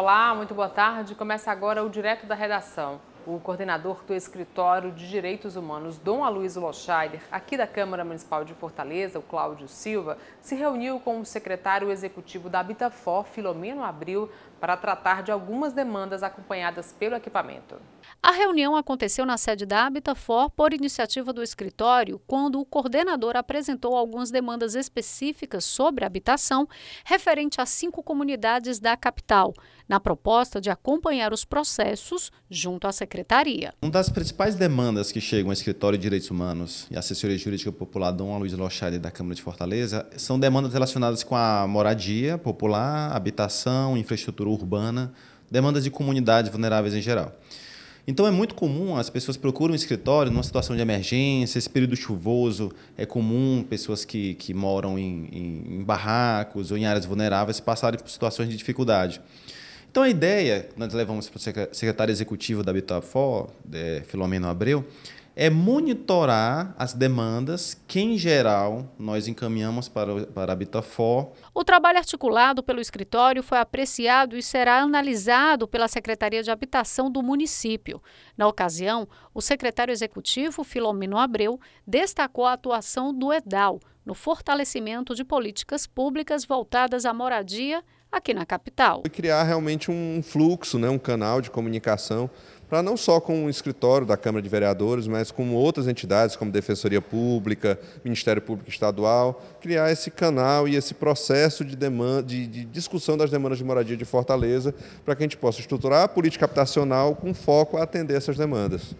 Olá, muito boa tarde. Começa agora o Direto da Redação. O coordenador do Escritório de Direitos Humanos, Dom Aloysio Loscheider, aqui da Câmara Municipal de Fortaleza, o Cláudio Silva, se reuniu com o secretário executivo da Habitafor, Filomeno Abril, para tratar de algumas demandas acompanhadas pelo equipamento. A reunião aconteceu na sede da Habitafor por iniciativa do escritório, quando o coordenador apresentou algumas demandas específicas sobre habitação referente a cinco comunidades da capital, na proposta de acompanhar os processos junto à secretaria. Uma das principais demandas que chegam ao escritório de direitos humanos e assessoria jurídica popular Dom Luiz Lochari da Câmara de Fortaleza são demandas relacionadas com a moradia popular, habitação, infraestrutura infraestrutura urbana, demandas de comunidades vulneráveis em geral. Então é muito comum as pessoas procuram um escritório numa situação de emergência, esse período chuvoso é comum pessoas que, que moram em, em, em barracos ou em áreas vulneráveis passarem por situações de dificuldade. Então a ideia, nós levamos para o secretário executivo da Habitat For, é, Filomeno Abreu, é monitorar as demandas que, em geral, nós encaminhamos para, para a Bitafor. O trabalho articulado pelo escritório foi apreciado e será analisado pela Secretaria de Habitação do município. Na ocasião, o secretário executivo, Filomeno Abreu, destacou a atuação do EDAL no fortalecimento de políticas públicas voltadas à moradia aqui na capital. Criar realmente um fluxo, né, um canal de comunicação para não só com o escritório da Câmara de Vereadores, mas com outras entidades como Defensoria Pública, Ministério Público Estadual, criar esse canal e esse processo de, demanda, de, de discussão das demandas de moradia de Fortaleza, para que a gente possa estruturar a política habitacional com foco a atender essas demandas.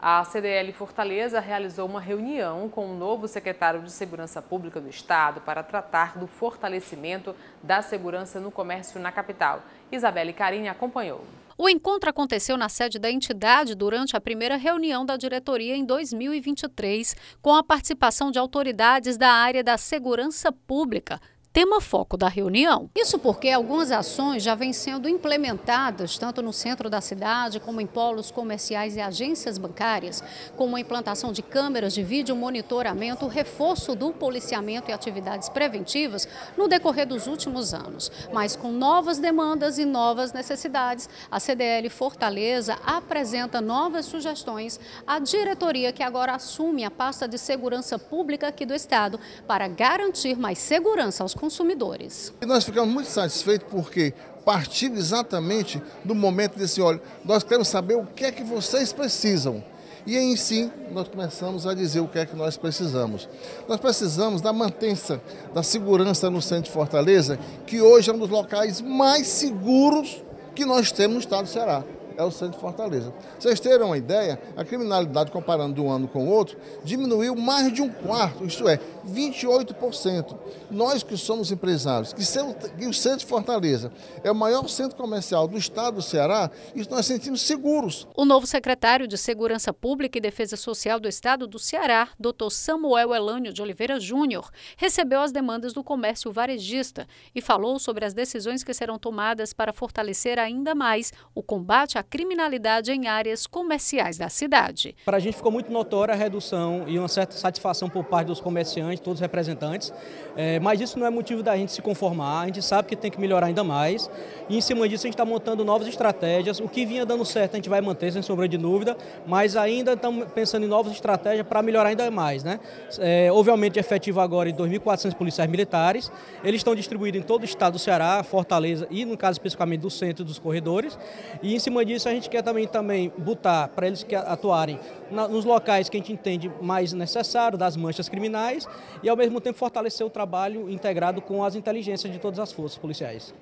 A CDL Fortaleza realizou uma reunião com o novo secretário de Segurança Pública do Estado para tratar do fortalecimento da segurança no comércio na capital. Isabelle Carini acompanhou. O encontro aconteceu na sede da entidade durante a primeira reunião da diretoria em 2023, com a participação de autoridades da área da segurança pública, tema foco da reunião. Isso porque algumas ações já vêm sendo implementadas, tanto no centro da cidade, como em polos comerciais e agências bancárias, como a implantação de câmeras de vídeo monitoramento, reforço do policiamento e atividades preventivas no decorrer dos últimos anos. Mas com novas demandas e novas necessidades, a CDL Fortaleza apresenta novas sugestões à diretoria que agora assume a pasta de segurança pública aqui do Estado para garantir mais segurança aos consumidores consumidores. E nós ficamos muito satisfeitos porque partindo exatamente do momento desse olho. nós queremos saber o que é que vocês precisam. E aí sim nós começamos a dizer o que é que nós precisamos. Nós precisamos da mantença, da segurança no centro de Fortaleza, que hoje é um dos locais mais seguros que nós temos no estado do Ceará é o centro de Fortaleza. Vocês terem uma ideia, a criminalidade, comparando um ano com o outro, diminuiu mais de um quarto, isto é, 28%. Nós que somos empresários, que, sendo, que o centro de Fortaleza é o maior centro comercial do estado do Ceará, e nós sentimos seguros. O novo secretário de Segurança Pública e Defesa Social do estado do Ceará, Dr. Samuel Elânio de Oliveira Júnior, recebeu as demandas do comércio varejista e falou sobre as decisões que serão tomadas para fortalecer ainda mais o combate à criminalidade em áreas comerciais da cidade. Para a gente ficou muito notória a redução e uma certa satisfação por parte dos comerciantes representantes, todos representantes, é, mas isso não é motivo da gente se conformar, a gente sabe que tem que melhorar ainda mais, e em cima disso a gente está montando novas estratégias, o que vinha dando certo a gente vai manter, sem sombra de dúvida, mas ainda estamos pensando em novas estratégias para melhorar ainda mais. Né? É, efetivo agora em 2.400 policiais militares, eles estão distribuídos em todo o estado do Ceará, Fortaleza e, no caso especificamente, do centro dos corredores, e em cima disso a gente quer também, também botar para eles que atuarem na, nos locais que a gente entende mais necessário, das manchas criminais, e, ao mesmo tempo, fortalecer o trabalho integrado com as inteligências de todas as forças policiais.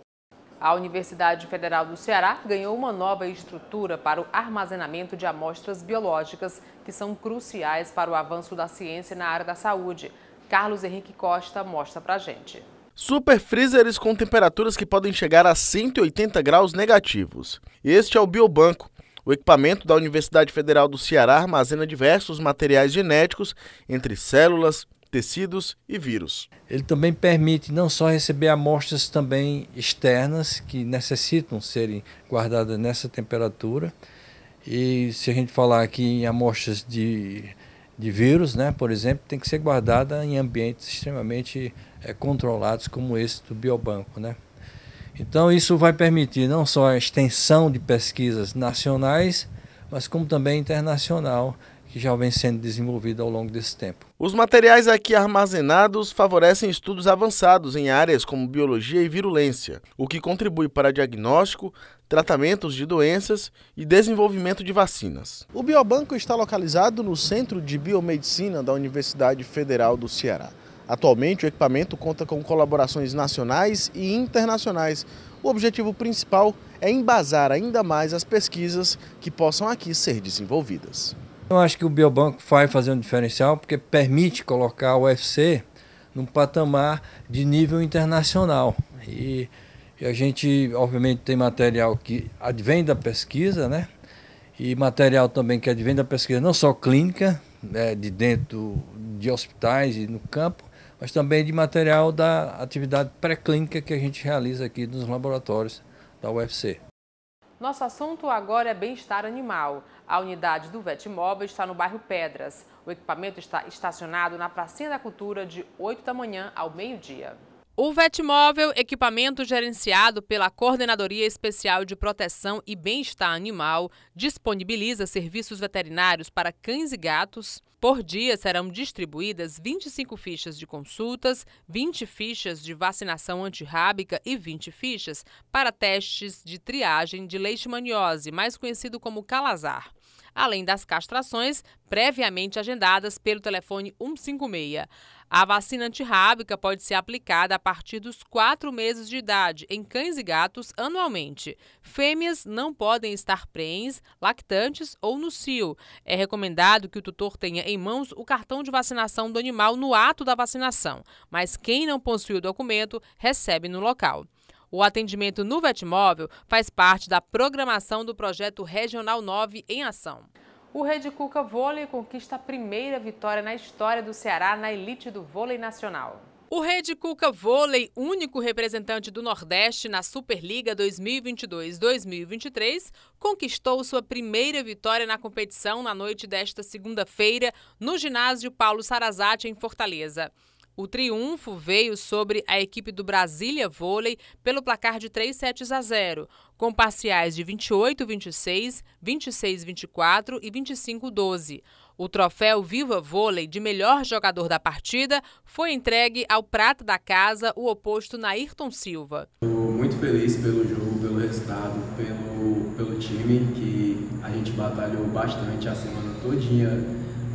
A Universidade Federal do Ceará ganhou uma nova estrutura para o armazenamento de amostras biológicas, que são cruciais para o avanço da ciência na área da saúde. Carlos Henrique Costa mostra pra gente. Super freezers com temperaturas que podem chegar a 180 graus negativos. Este é o Biobanco. O equipamento da Universidade Federal do Ceará armazena diversos materiais genéticos, entre células, tecidos e vírus. Ele também permite não só receber amostras também externas que necessitam serem guardadas nessa temperatura. E se a gente falar aqui em amostras de, de vírus, né, por exemplo, tem que ser guardada em ambientes extremamente é, controlados como esse do biobanco, né? Então isso vai permitir não só a extensão de pesquisas nacionais, mas como também internacional que já vem sendo desenvolvida ao longo desse tempo. Os materiais aqui armazenados favorecem estudos avançados em áreas como biologia e virulência, o que contribui para diagnóstico, tratamentos de doenças e desenvolvimento de vacinas. O Biobanco está localizado no Centro de Biomedicina da Universidade Federal do Ceará. Atualmente, o equipamento conta com colaborações nacionais e internacionais. O objetivo principal é embasar ainda mais as pesquisas que possam aqui ser desenvolvidas. Eu acho que o biobanco vai fazer um diferencial porque permite colocar o UFC num patamar de nível internacional. E, e a gente, obviamente, tem material que advém da pesquisa, né? E material também que advém da pesquisa, não só clínica, né, de dentro de hospitais e no campo, mas também de material da atividade pré-clínica que a gente realiza aqui nos laboratórios da UFC. Nosso assunto agora é bem-estar animal. A unidade do Vetmóvel está no bairro Pedras. O equipamento está estacionado na Pracinha da Cultura de 8 da manhã ao meio-dia. O Vetmóvel, equipamento gerenciado pela Coordenadoria Especial de Proteção e Bem-Estar Animal, disponibiliza serviços veterinários para cães e gatos, por dia serão distribuídas 25 fichas de consultas, 20 fichas de vacinação antirrábica e 20 fichas para testes de triagem de leishmaniose, mais conhecido como calazar. Além das castrações previamente agendadas pelo telefone 156. A vacina antirrábica pode ser aplicada a partir dos quatro meses de idade em cães e gatos anualmente. Fêmeas não podem estar prens, lactantes ou no cio. É recomendado que o tutor tenha em mãos o cartão de vacinação do animal no ato da vacinação, mas quem não possui o documento recebe no local. O atendimento no Vetmóvel faz parte da programação do projeto Regional 9 em Ação. O Rede Cuca Vôlei conquista a primeira vitória na história do Ceará na elite do vôlei nacional. O Rede Cuca Vôlei, único representante do Nordeste na Superliga 2022-2023, conquistou sua primeira vitória na competição na noite desta segunda-feira no ginásio Paulo Sarazate, em Fortaleza. O triunfo veio sobre a equipe do Brasília Vôlei pelo placar de 3 sets a 0, com parciais de 28-26, 26-24 e 25-12. O troféu Viva Vôlei de melhor jogador da partida foi entregue ao prata da casa, o oposto Ayrton Silva. Estou muito feliz pelo jogo, pelo resultado, pelo, pelo time que a gente batalhou bastante a semana todinha.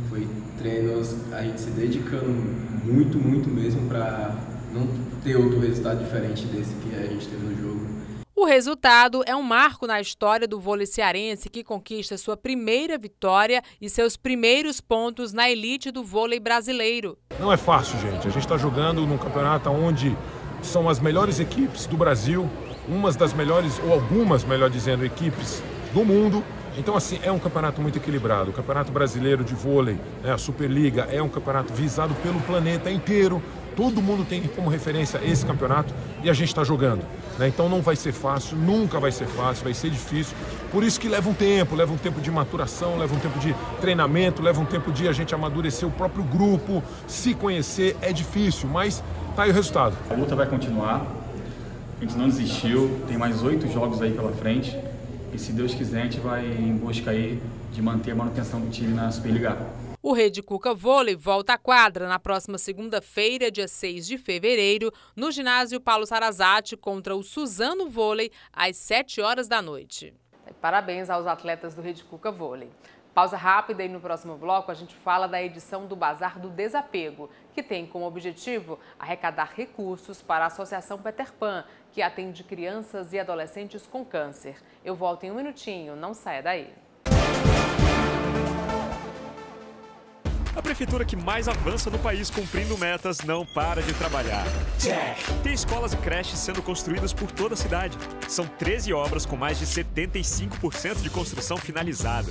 Foi treinos, a gente se dedicando muito, muito mesmo para não ter outro resultado diferente desse que a gente teve no jogo. O resultado é um marco na história do vôlei cearense que conquista sua primeira vitória e seus primeiros pontos na elite do vôlei brasileiro. Não é fácil, gente. A gente está jogando num campeonato onde são as melhores equipes do Brasil, umas das melhores, ou algumas, melhor dizendo, equipes do mundo. Então, assim, é um campeonato muito equilibrado. O Campeonato Brasileiro de Vôlei, né, a Superliga, é um campeonato visado pelo planeta inteiro. Todo mundo tem como referência esse campeonato e a gente está jogando. Né? Então não vai ser fácil, nunca vai ser fácil, vai ser difícil. Por isso que leva um tempo, leva um tempo de maturação, leva um tempo de treinamento, leva um tempo de a gente amadurecer o próprio grupo, se conhecer, é difícil, mas tá aí o resultado. A luta vai continuar, a gente não desistiu, tem mais oito jogos aí pela frente. E se Deus quiser, a gente vai em busca aí de manter a manutenção do time na Superliga. O Rede Cuca Vôlei volta à quadra na próxima segunda-feira, dia 6 de fevereiro, no ginásio Paulo Sarazate contra o Suzano Vôlei, às 7 horas da noite. Parabéns aos atletas do Rede Cuca Vôlei. Pausa rápida e no próximo bloco a gente fala da edição do Bazar do Desapego, que tem como objetivo arrecadar recursos para a Associação Peter Pan, que atende crianças e adolescentes com câncer. Eu volto em um minutinho, não saia daí. A prefeitura que mais avança no país cumprindo metas não para de trabalhar. Tem escolas e creches sendo construídas por toda a cidade. São 13 obras com mais de 75% de construção finalizada.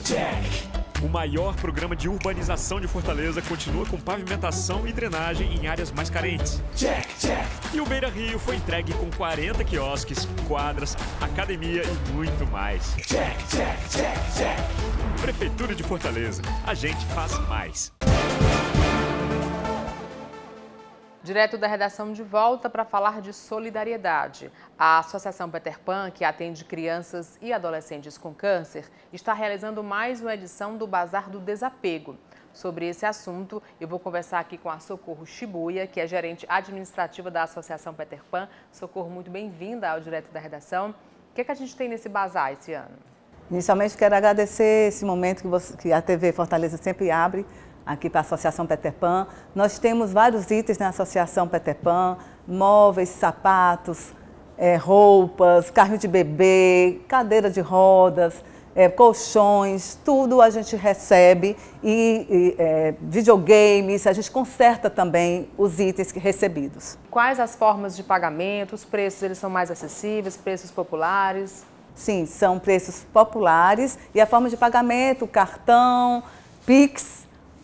O maior programa de urbanização de Fortaleza continua com pavimentação e drenagem em áreas mais carentes. Check, check. E o Beira Rio foi entregue com 40 quiosques, quadras, academia e muito mais. Check, check, check, check. Prefeitura de Fortaleza, a gente faz mais. Direto da redação de volta para falar de solidariedade. A Associação Peter Pan, que atende crianças e adolescentes com câncer, está realizando mais uma edição do Bazar do Desapego. Sobre esse assunto, eu vou conversar aqui com a Socorro Shibuya, que é gerente administrativa da Associação Peter Pan. Socorro, muito bem-vinda ao Direto da Redação. O que, é que a gente tem nesse bazar esse ano? Inicialmente, quero agradecer esse momento que, você, que a TV Fortaleza sempre abre aqui para a Associação Peter Pan. Nós temos vários itens na Associação Peter Pan, móveis, sapatos, é, roupas, carrinho de bebê, cadeira de rodas, é, colchões, tudo a gente recebe e, e é, videogames, a gente conserta também os itens recebidos. Quais as formas de pagamento? Os preços eles são mais acessíveis, preços populares? Sim, são preços populares e a forma de pagamento, cartão, Pix,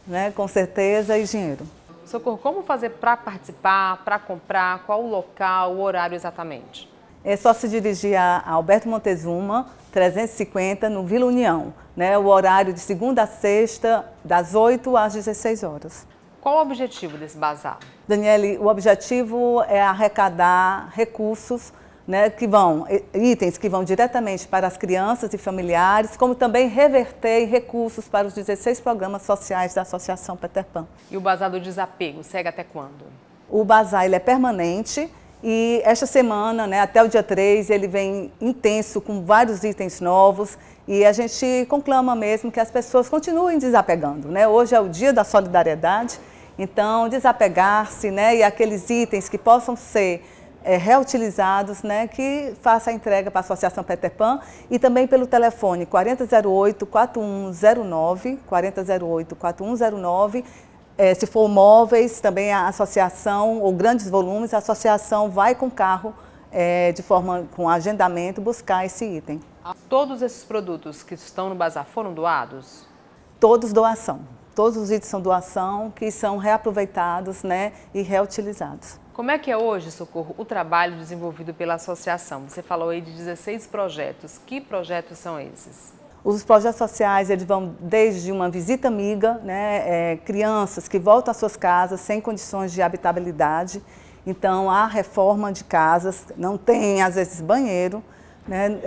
né? com certeza, e dinheiro. Socorro, como fazer para participar, para comprar, qual o local, o horário exatamente? É só se dirigir a Alberto Montezuma, 350, no Vila União. Né? O horário de segunda a sexta, das 8 às 16 horas. Qual o objetivo desse bazar? Daniele, o objetivo é arrecadar recursos né, que vão, itens que vão diretamente para as crianças e familiares, como também reverter recursos para os 16 programas sociais da Associação Peter Pan. E o Bazar do Desapego segue até quando? O Bazar ele é permanente e esta semana, né, até o dia 3, ele vem intenso com vários itens novos e a gente conclama mesmo que as pessoas continuem desapegando. Né? Hoje é o dia da solidariedade, então desapegar-se né, e aqueles itens que possam ser é, reutilizados, né, que faça a entrega para a Associação Peter Pan e também pelo telefone 4008-4109, 4008-4109, é, se for móveis, também a associação, ou grandes volumes, a associação vai com carro, é, de forma com agendamento, buscar esse item. Ah, todos esses produtos que estão no bazar foram doados? Todos doação. Todos os itens são doação, que são reaproveitados né, e reutilizados. Como é que é hoje, Socorro, o trabalho desenvolvido pela associação? Você falou aí de 16 projetos. Que projetos são esses? Os projetos sociais eles vão desde uma visita amiga, né, é, crianças que voltam às suas casas sem condições de habitabilidade. Então, há reforma de casas, não tem, às vezes, banheiro. Né?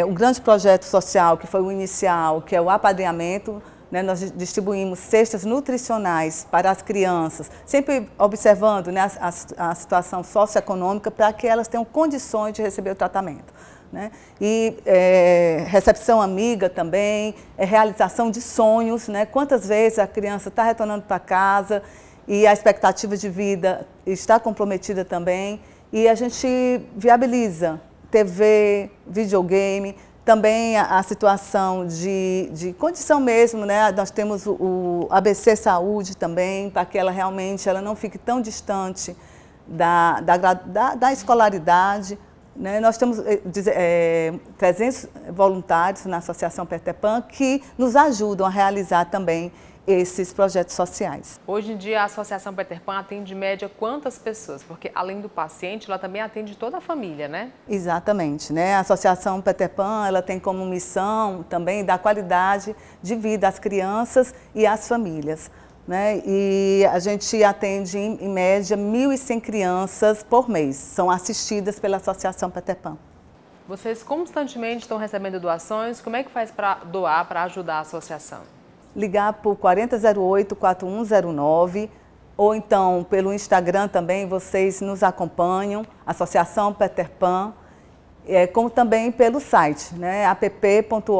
É, um grande projeto social que foi o inicial, que é o apadrinhamento né, nós distribuímos cestas nutricionais para as crianças, sempre observando né, a, a, situação socioeconômica para que elas tenham condições de receber o tratamento. Né? E é, recepção amiga também, é, realização de sonhos, né, quantas vezes a criança está retornando para casa e a expectativa de vida está comprometida também, e a gente viabiliza TV, videogame, também a, a situação de, de, condição mesmo, né? Nós temos o, o ABC Saúde também, para que ela realmente ela não fique tão distante da, da, da, da escolaridade. Né? Nós temos é, eh, 300 eh, voluntários na Associação Petepan que nos ajudam a realizar também esses projetos sociais. Hoje em dia, a Associação Peter Pan atende em média quantas pessoas? Porque além do paciente, ela também atende toda a família, né? Exatamente, né? A Associação Peter Pan, ela tem como missão também dar qualidade de vida às crianças e às famílias. Né? E a gente atende, em, em média, 1.100 crianças por mês. São assistidas pela Associação Peter Pan. Vocês constantemente estão recebendo doações. Como é que faz para doar, para ajudar a associação? ligar para 4008-4109 ou então pelo Instagram também, vocês nos acompanham, Associação Peter Pan é, como também pelo site, né, app.org.br.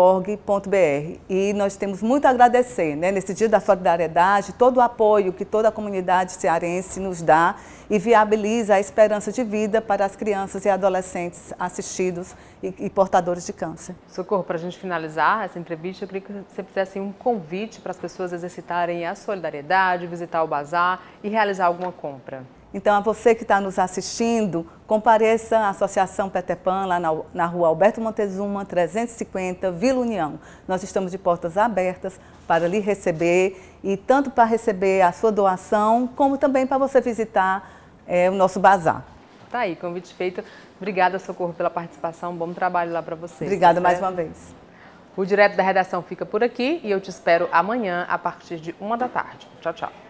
E nós temos muito a agradecer né, nesse dia da solidariedade, todo o apoio que toda a comunidade cearense nos dá e viabiliza a esperança de vida para as crianças e adolescentes assistidos e, e portadores de câncer. Socorro, para a gente finalizar essa entrevista, eu queria que você fizesse um convite para as pessoas exercitarem a solidariedade, visitar o bazar e realizar alguma compra. Então, a você que está nos assistindo, compareça à Associação Petepan, lá na, na rua Alberto Montezuma, 350, Vila União. Nós estamos de portas abertas para lhe receber, e tanto para receber a sua doação, como também para você visitar é, o nosso bazar. Tá aí, convite feito. Obrigada, Socorro, pela participação. bom trabalho lá para vocês. Obrigada tá mais uma vez. O Direto da Redação fica por aqui e eu te espero amanhã a partir de uma da tarde. Tchau, tchau.